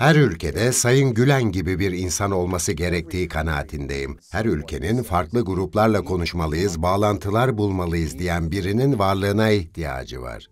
Her ülkede Sayın Gülen gibi bir insan olması gerektiği kanaatindeyim. Her ülkenin farklı gruplarla konuşmalıyız, bağlantılar bulmalıyız diyen birinin varlığına ihtiyacı var.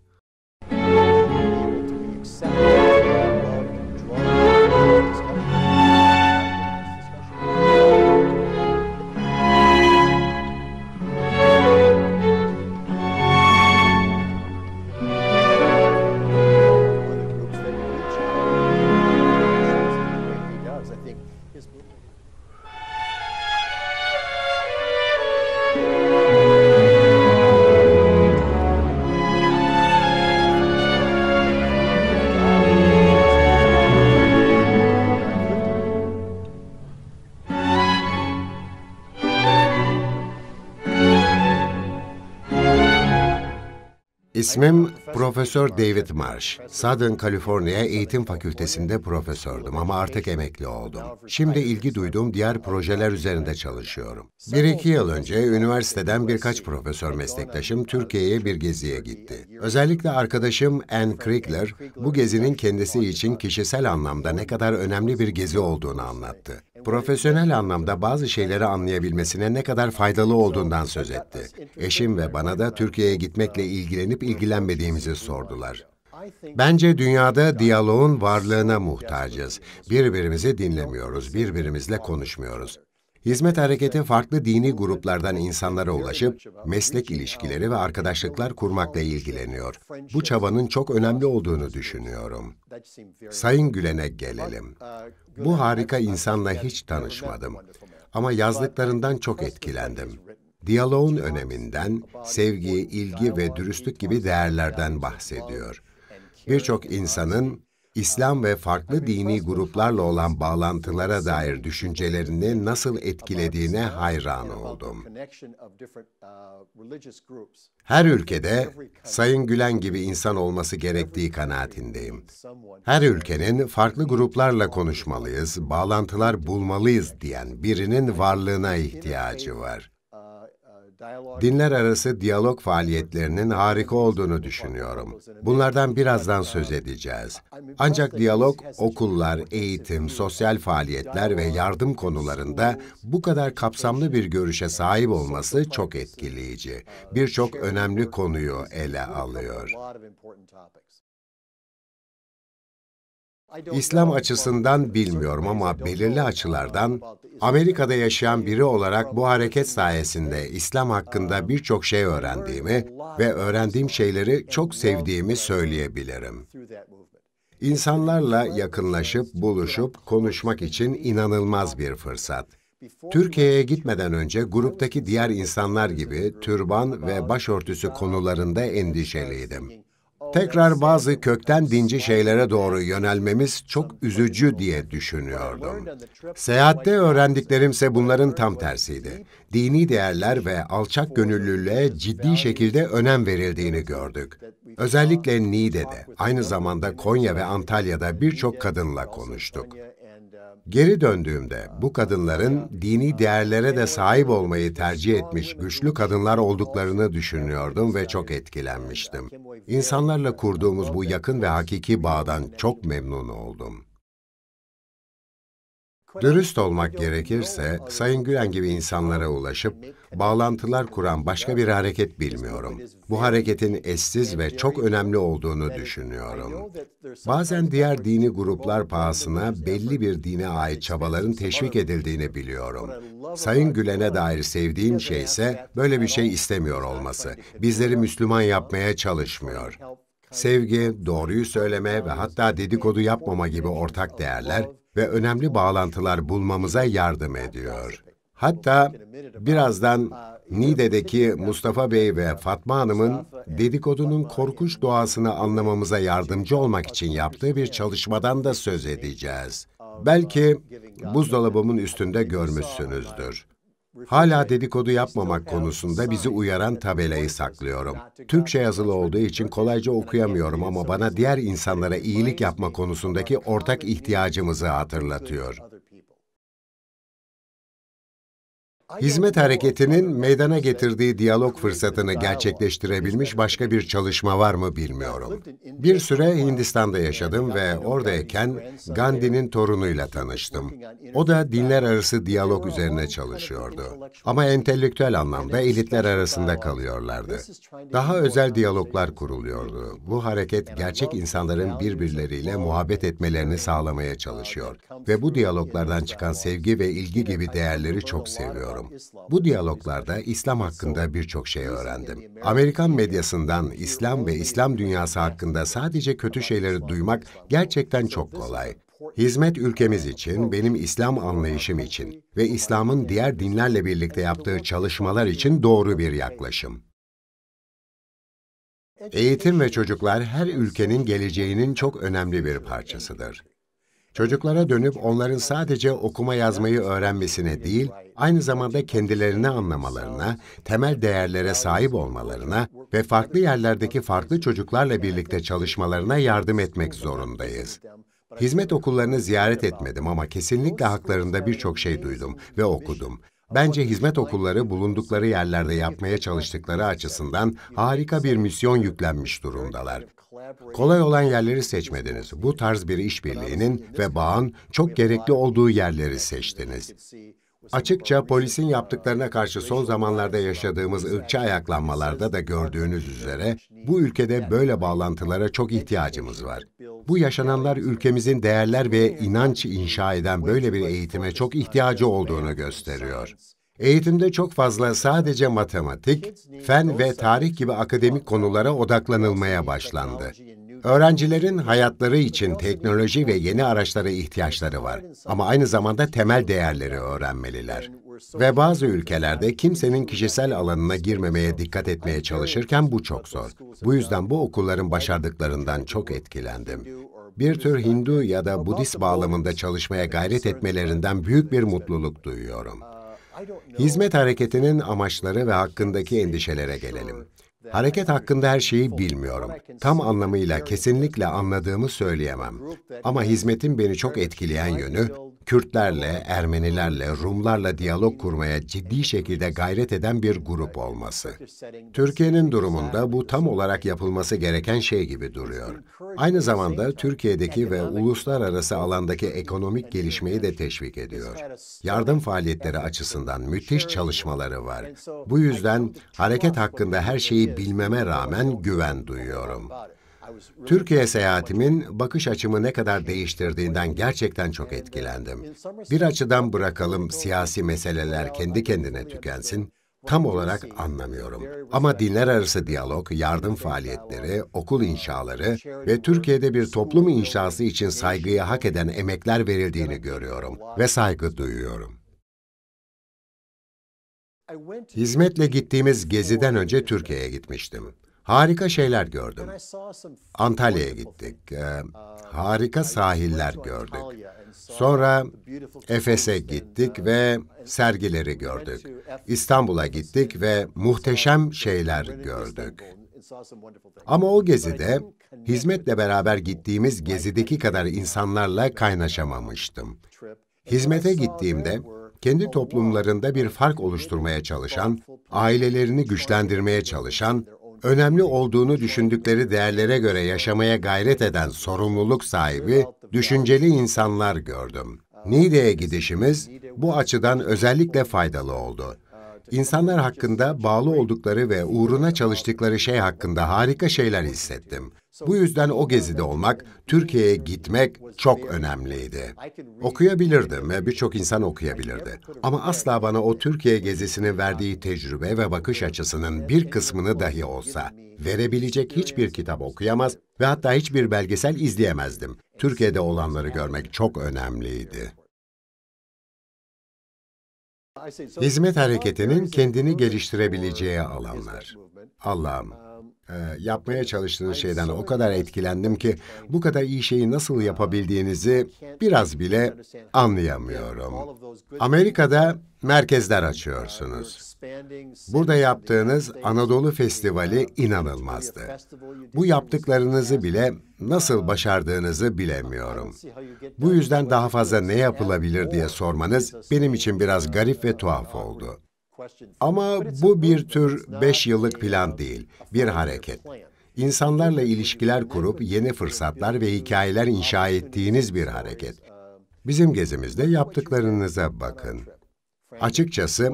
İsmim Profesör David Marsh. Southern California Eğitim Fakültesinde profesördüm ama artık emekli oldum. Şimdi ilgi duyduğum diğer projeler üzerinde çalışıyorum. Bir iki yıl önce üniversiteden birkaç profesör meslektaşım Türkiye'ye bir geziye gitti. Özellikle arkadaşım Ann Kriegler bu gezinin kendisi için kişisel anlamda ne kadar önemli bir gezi olduğunu anlattı. Profesyonel anlamda bazı şeyleri anlayabilmesine ne kadar faydalı olduğundan söz etti. Eşim ve bana da Türkiye'ye gitmekle ilgilenip ilgilenmediğimizi sordular. Bence dünyada diyaloğun varlığına muhtacız. Birbirimizi dinlemiyoruz, birbirimizle konuşmuyoruz. Hizmet hareketi farklı dini gruplardan insanlara ulaşıp meslek ilişkileri ve arkadaşlıklar kurmakla ilgileniyor. Bu çabanın çok önemli olduğunu düşünüyorum. Sayın Gülen'e gelelim. Bu harika insanla hiç tanışmadım ama yazdıklarından çok etkilendim. Diyaloğun öneminden, sevgi, ilgi ve dürüstlük gibi değerlerden bahsediyor. Birçok insanın İslam ve farklı dini gruplarla olan bağlantılara dair düşüncelerini nasıl etkilediğine hayran oldum. Her ülkede Sayın Gülen gibi insan olması gerektiği kanaatindeyim. Her ülkenin farklı gruplarla konuşmalıyız, bağlantılar bulmalıyız diyen birinin varlığına ihtiyacı var. Dinler arası diyalog faaliyetlerinin harika olduğunu düşünüyorum. Bunlardan birazdan söz edeceğiz. Ancak diyalog okullar, eğitim, sosyal faaliyetler ve yardım konularında bu kadar kapsamlı bir görüşe sahip olması çok etkileyici. Birçok önemli konuyu ele alıyor. İslam açısından bilmiyorum ama belirli açılardan Amerika'da yaşayan biri olarak bu hareket sayesinde İslam hakkında birçok şey öğrendiğimi ve öğrendiğim şeyleri çok sevdiğimi söyleyebilirim. İnsanlarla yakınlaşıp, buluşup, konuşmak için inanılmaz bir fırsat. Türkiye'ye gitmeden önce gruptaki diğer insanlar gibi türban ve başörtüsü konularında endişeliydim tekrar bazı kökten dinci şeylere doğru yönelmemiz çok üzücü diye düşünüyordum. Seyahatte öğrendiklerimse bunların tam tersiydi. Dini değerler ve alçak gönüllülüğe ciddi şekilde önem verildiğini gördük. Özellikle Niğde'de, aynı zamanda Konya ve Antalya'da birçok kadınla konuştuk. Geri döndüğümde bu kadınların dini değerlere de sahip olmayı tercih etmiş güçlü kadınlar olduklarını düşünüyordum ve çok etkilenmiştim. İnsanlarla kurduğumuz bu yakın ve hakiki bağdan çok memnun oldum. Dürüst olmak gerekirse Sayın Gülen gibi insanlara ulaşıp bağlantılar kuran başka bir hareket bilmiyorum. Bu hareketin eşsiz ve çok önemli olduğunu düşünüyorum. Bazen diğer dini gruplar pahasına belli bir dine ait çabaların teşvik edildiğini biliyorum. Sayın Gülen'e dair sevdiğim şey ise böyle bir şey istemiyor olması. Bizleri Müslüman yapmaya çalışmıyor. Sevgi, doğruyu söyleme ve hatta dedikodu yapmama gibi ortak değerler ve önemli bağlantılar bulmamıza yardım ediyor. Hatta birazdan Nide'deki Mustafa Bey ve Fatma Hanım'ın dedikodunun korkunç doğasını anlamamıza yardımcı olmak için yaptığı bir çalışmadan da söz edeceğiz. Belki buzdolabımın üstünde görmüşsünüzdür. Hala dedikodu yapmamak konusunda bizi uyaran tabelayı saklıyorum. Türkçe yazılı olduğu için kolayca okuyamıyorum ama bana diğer insanlara iyilik yapma konusundaki ortak ihtiyacımızı hatırlatıyor. Hizmet hareketinin meydana getirdiği diyalog fırsatını gerçekleştirebilmiş başka bir çalışma var mı bilmiyorum. Bir süre Hindistan'da yaşadım ve oradayken Gandhi'nin torunuyla tanıştım. O da dinler arası diyalog üzerine çalışıyordu. Ama entelektüel anlamda elitler arasında kalıyorlardı. Daha özel diyaloglar kuruluyordu. Bu hareket gerçek insanların birbirleriyle muhabbet etmelerini sağlamaya çalışıyor ve bu diyaloglardan çıkan sevgi ve ilgi gibi değerleri çok seviyorum düşünüyorum. Bu diyaloglarda İslam hakkında birçok şey öğrendim. Amerikan medyasından İslam ve İslam dünyası hakkında sadece kötü şeyleri duymak gerçekten çok kolay. Hizmet ülkemiz için, benim İslam anlayışım için ve İslam'ın diğer dinlerle birlikte yaptığı çalışmalar için doğru bir yaklaşım. Eğitim ve çocuklar her ülkenin geleceğinin çok önemli bir parçasıdır. Çocuklara dönüp onların sadece okuma yazmayı öğrenmesine değil, aynı zamanda kendilerini anlamalarına, temel değerlere sahip olmalarına ve farklı yerlerdeki farklı çocuklarla birlikte çalışmalarına yardım etmek zorundayız. Hizmet okullarını ziyaret etmedim ama kesinlikle haklarında birçok şey duydum ve okudum. Bence hizmet okulları bulundukları yerlerde yapmaya çalıştıkları açısından harika bir misyon yüklenmiş durumdalar. Kolay olan yerleri seçmediniz. Bu tarz bir işbirliğinin ve bağın çok gerekli olduğu yerleri seçtiniz. Açıkça polisin yaptıklarına karşı son zamanlarda yaşadığımız ırkçı ayaklanmalarda da gördüğünüz üzere bu ülkede böyle bağlantılara çok ihtiyacımız var. Bu yaşananlar ülkemizin değerler ve inanç inşa eden böyle bir eğitime çok ihtiyacı olduğunu gösteriyor. Eğitimde çok fazla sadece matematik, fen ve tarih gibi akademik konulara odaklanılmaya başlandı. Öğrencilerin hayatları için teknoloji ve yeni araçlara ihtiyaçları var ama aynı zamanda temel değerleri öğrenmeliler. Ve bazı ülkelerde kimsenin kişisel alanına girmemeye dikkat etmeye çalışırken bu çok zor. Bu yüzden bu okulların başardıklarından çok etkilendim. Bir tür Hindu ya da Budist bağlamında çalışmaya gayret etmelerinden büyük bir mutluluk duyuyorum. Hizmet hareketinin amaçları ve hakkındaki endişelere gelelim. Hareket hakkında her şeyi bilmiyorum. Tam anlamıyla kesinlikle anladığımı söyleyemem. Ama hizmetin beni çok etkileyen yönü, Kürtlerle, Ermenilerle, Rumlarla diyalog kurmaya ciddi şekilde gayret eden bir grup olması. Türkiye'nin durumunda bu tam olarak yapılması gereken şey gibi duruyor. Aynı zamanda Türkiye'deki ve uluslararası alandaki ekonomik gelişmeyi de teşvik ediyor. Yardım faaliyetleri açısından müthiş çalışmaları var. Bu yüzden hareket hakkında her şeyi bilmeme rağmen güven duyuyorum. Türkiye seyahatimin bakış açımı ne kadar değiştirdiğinden gerçekten çok etkilendim. Bir açıdan bırakalım siyasi meseleler kendi kendine tükensin, tam olarak anlamıyorum. Ama dinler arası diyalog, yardım faaliyetleri, okul inşaları ve Türkiye'de bir toplum inşası için saygıya hak eden emekler verildiğini görüyorum ve saygı duyuyorum. Hizmetle gittiğimiz geziden önce Türkiye'ye gitmiştim. Harika şeyler gördüm. Antalya'ya gittik. Ee, harika sahiller gördük. Sonra Efes'e gittik ve sergileri gördük. İstanbul'a gittik ve muhteşem şeyler gördük. Ama o gezide hizmetle beraber gittiğimiz gezideki kadar insanlarla kaynaşamamıştım. Hizmete gittiğimde kendi toplumlarında bir fark oluşturmaya çalışan, ailelerini güçlendirmeye çalışan, önemli olduğunu düşündükleri değerlere göre yaşamaya gayret eden sorumluluk sahibi, düşünceli insanlar gördüm. Niğde'ye gidişimiz bu açıdan özellikle faydalı oldu. İnsanlar hakkında bağlı oldukları ve uğruna çalıştıkları şey hakkında harika şeyler hissettim. Bu yüzden o gezide olmak, Türkiye'ye gitmek çok önemliydi. Okuyabilirdim ve birçok insan okuyabilirdi. Ama asla bana o Türkiye gezisinin verdiği tecrübe ve bakış açısının bir kısmını dahi olsa verebilecek hiçbir kitap okuyamaz ve hatta hiçbir belgesel izleyemezdim. Türkiye'de olanları görmek çok önemliydi. Hizmet hareketinin kendini geliştirebileceği alanlar. Allah'ım, e, yapmaya çalıştığınız şeyden o kadar etkilendim ki bu kadar iyi şeyi nasıl yapabildiğinizi biraz bile anlayamıyorum. Amerika'da merkezler açıyorsunuz. Burada yaptığınız Anadolu Festivali inanılmazdı. Bu yaptıklarınızı bile nasıl başardığınızı bilemiyorum. Bu yüzden daha fazla ne yapılabilir diye sormanız benim için biraz garip ve tuhaf oldu. Ama bu bir tür beş yıllık plan değil, bir hareket. İnsanlarla ilişkiler kurup yeni fırsatlar ve hikayeler inşa ettiğiniz bir hareket. Bizim gezimizde yaptıklarınıza bakın. Açıkçası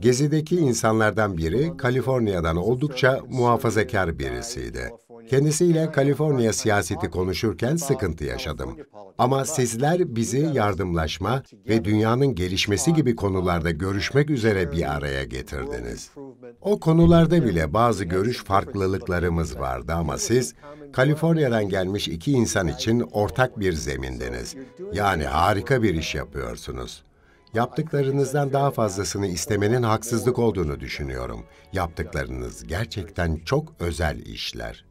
gezideki insanlardan biri Kaliforniya'dan oldukça muhafazakar birisiydi. Kendisiyle Kaliforniya siyaseti konuşurken sıkıntı yaşadım. Ama sizler bizi yardımlaşma ve dünyanın gelişmesi gibi konularda görüşmek üzere bir araya getirdiniz. O konularda bile bazı görüş farklılıklarımız vardı ama siz Kaliforniya'dan gelmiş iki insan için ortak bir zemindeniz. Yani harika bir iş yapıyorsunuz. Yaptıklarınızdan daha fazlasını istemenin haksızlık olduğunu düşünüyorum. Yaptıklarınız gerçekten çok özel işler.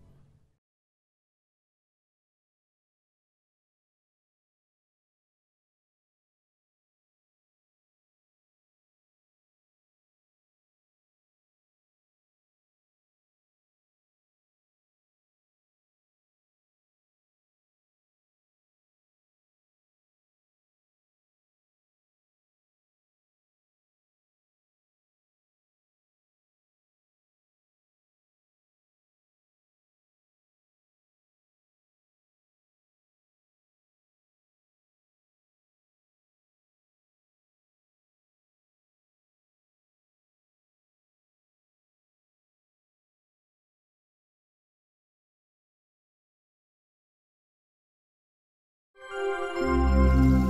Música